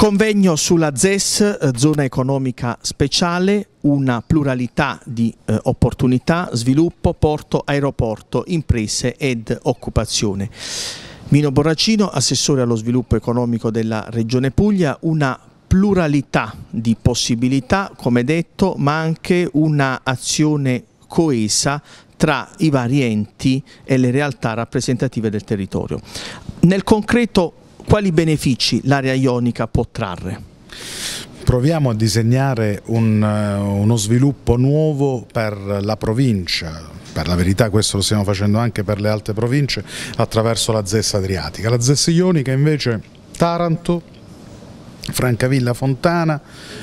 Convegno sulla ZES, eh, zona economica speciale, una pluralità di eh, opportunità, sviluppo, porto, aeroporto, imprese ed occupazione. Mino Borracino, assessore allo sviluppo economico della Regione Puglia, una pluralità di possibilità, come detto, ma anche una azione coesa tra i vari enti e le realtà rappresentative del territorio. Nel concreto quali benefici l'area ionica può trarre? Proviamo a disegnare un, eh, uno sviluppo nuovo per la provincia, per la verità questo lo stiamo facendo anche per le altre province attraverso la ZES Adriatica. La ZES Ionica invece Taranto, Francavilla Fontana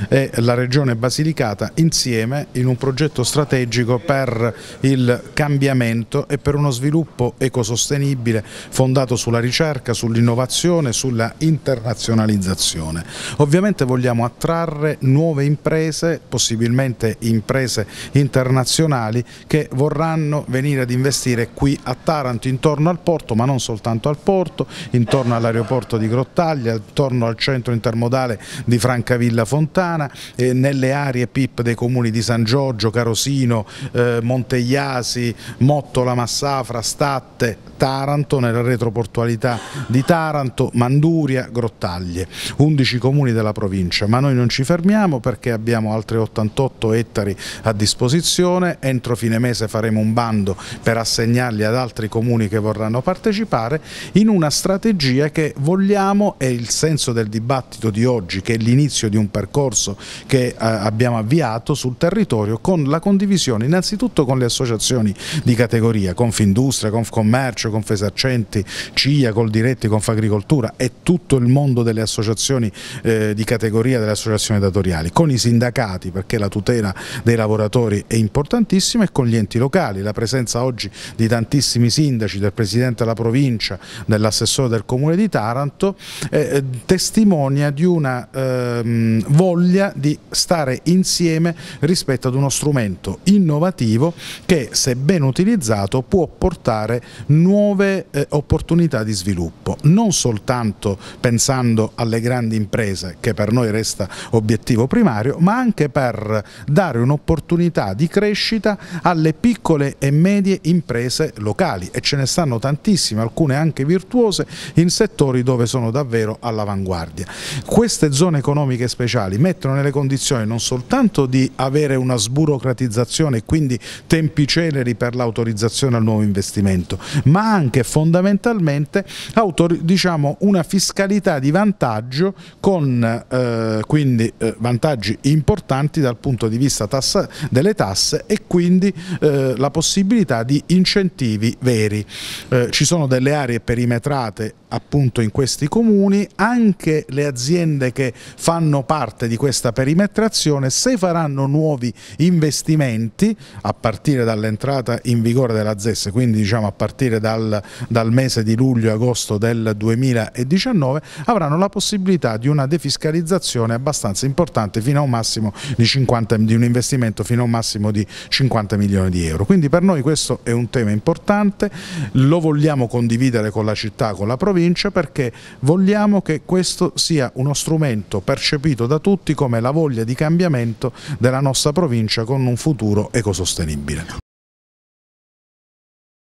e la Regione Basilicata insieme in un progetto strategico per il cambiamento e per uno sviluppo ecosostenibile fondato sulla ricerca, sull'innovazione, e sulla internazionalizzazione. Ovviamente vogliamo attrarre nuove imprese, possibilmente imprese internazionali che vorranno venire ad investire qui a Taranto, intorno al porto, ma non soltanto al porto, intorno all'aeroporto di Grottaglia, intorno al centro intermodale stradale di Francavilla Fontana, eh, nelle aree PIP dei comuni di San Giorgio, Carosino, eh, Montegliasi, Mottola, Massafra, Statte, Taranto, nella retroportualità di Taranto, Manduria, Grottaglie, 11 comuni della provincia, ma noi non ci fermiamo perché abbiamo altri 88 ettari a disposizione, entro fine mese faremo un bando per assegnarli ad altri comuni che vorranno partecipare in una strategia che vogliamo, è il senso del dibattito di oggi, che è l'inizio di un percorso che eh, abbiamo avviato sul territorio con la condivisione innanzitutto con le associazioni di categoria, Confindustria, Confcommercio, Commercio, Confesercenti, CIA, Coldiretti, Confagricoltura e tutto il mondo delle associazioni eh, di categoria, delle associazioni datoriali, con i sindacati perché la tutela dei lavoratori è importantissima e con gli enti locali, la presenza oggi di tantissimi sindaci, del Presidente della provincia, dell'assessore del Comune di Taranto, eh, eh testimonia di una eh, voglia di stare insieme rispetto ad uno strumento innovativo che se ben utilizzato può portare nuovi nuove eh, opportunità di sviluppo, non soltanto pensando alle grandi imprese che per noi resta obiettivo primario, ma anche per dare un'opportunità di crescita alle piccole e medie imprese locali e ce ne stanno tantissime, alcune anche virtuose, in settori dove sono davvero all'avanguardia. Queste zone economiche speciali mettono nelle condizioni non soltanto di avere una sburocratizzazione e quindi tempi celeri per l'autorizzazione al nuovo investimento, ma anche fondamentalmente diciamo, una fiscalità di vantaggio con eh, quindi eh, vantaggi importanti dal punto di vista tassa, delle tasse e quindi eh, la possibilità di incentivi veri. Eh, ci sono delle aree perimetrate appunto in questi comuni, anche le aziende che fanno parte di questa perimetrazione se faranno nuovi investimenti a partire dall'entrata in vigore della ZES, quindi diciamo a partire da dal, dal mese di luglio-agosto del 2019 avranno la possibilità di una defiscalizzazione abbastanza importante fino a un massimo di, 50, di un investimento fino a un massimo di 50 milioni di euro. Quindi per noi questo è un tema importante, lo vogliamo condividere con la città, con la provincia perché vogliamo che questo sia uno strumento percepito da tutti come la voglia di cambiamento della nostra provincia con un futuro ecosostenibile.